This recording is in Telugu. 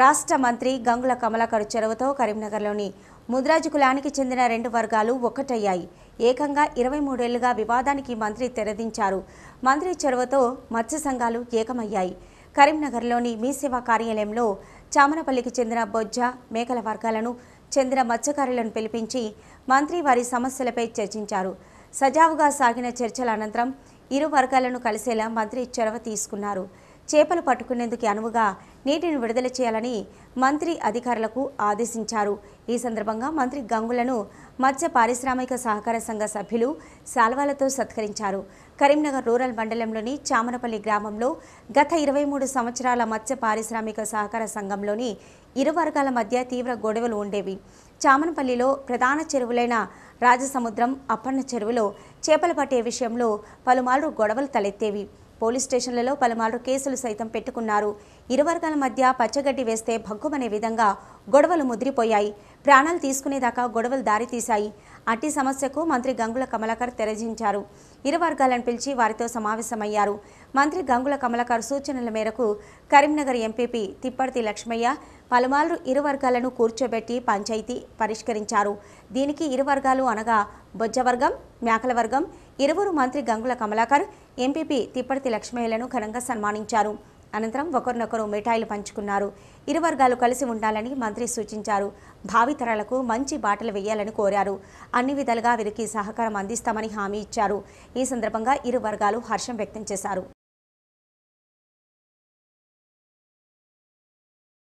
రాష్ట్ర మంత్రి గంగుల కమలాకరు చొరవతో కరీంనగర్లోని ముద్రాజు కులానికి చెందిన రెండు వర్గాలు ఒక్కటయ్యాయి ఏకంగా ఇరవై మూడేళ్లుగా వివాదానికి మంత్రి తెరదించారు మంత్రి చొరవతో మత్స్య సంఘాలు ఏకమయ్యాయి కరీంనగర్లోని మీ సేవా కార్యాలయంలో చామనపల్లికి చెందిన బొజ్జ మేకల వర్గాలను చెందిన మత్స్యకారులను పిలిపించి మంత్రి వారి సమస్యలపై చర్చించారు సజావుగా సాగిన చర్చల అనంతరం ఇరు వర్గాలను కలిసేలా మంత్రి చొరవ తీసుకున్నారు చేపలు పట్టుకునేందుకు అనువుగా నీటిని విడుదల చేయాలని మంత్రి అధికారులకు ఆదేశించారు ఈ సందర్భంగా మంత్రి గంగులను మత్స్య పారిశ్రామిక సహకార సంఘ సభ్యులు శాల్వాలతో సత్కరించారు కరీంనగర్ రూరల్ మండలంలోని చామనపల్లి గ్రామంలో గత ఇరవై మూడు సంవత్సరాల మత్స్య పారిశ్రామిక సహకార సంఘంలోని ఇరు వర్గాల మధ్య తీవ్ర గొడవలు ఉండేవి చామనపల్లిలో ప్రధాన చెరువులైన రాజసముద్రం అప్పన్న చెరువులో చేపలు పట్టే విషయంలో పలుమార్లు గొడవలు తలెత్తేవి పోలీస్ స్టేషన్లలో పలుమార్లు కేసులు సైతం పెట్టుకున్నారు ఇరు వర్గాల మధ్య పచ్చగడ్డి వేస్తే భగ్గుమనే విధంగా గొడవలు ముదిరిపోయాయి ప్రాణాలు తీసుకునేదాకా గొడవలు దారితీశాయి అట్టి సమస్యకు మంత్రి గంగుల కమలాకర్ తెరజించారు ఇరు వర్గాలను పిలిచి వారితో సమావేశమయ్యారు మంత్రి గంగుల కమలకర్ సూచనల మేరకు కరీంనగర్ ఎంపీపీ తిప్పర్తి లక్ష్మయ్య పలుమార్లు ఇరు వర్గాలను కూర్చోబెట్టి పంచాయతీ పరిష్కరించారు దీనికి ఇరు వర్గాలు అనగా బొజ్జవర్గం మేకలవర్గం ఇరువురు మంత్రి గంగుల కమలాకర్ ఎంపీపీ తిప్పర్తి లక్ష్మయ్యలను ఘనంగా సన్మానించారు అనంతరం ఒకరినొకరు మిఠాయిలు పంచుకున్నారు ఇరు వర్గాలు కలిసి ఉండాలని మంత్రి సూచించారు భావితరాలకు మంచి బాటలు వేయాలని కోరారు అన్ని విధాలుగా వీరికి సహకారం అందిస్తామని హామీ ఇచ్చారు ఈ సందర్భంగా ఇరు వర్గాలు హర్షం వ్యక్తం చేశారు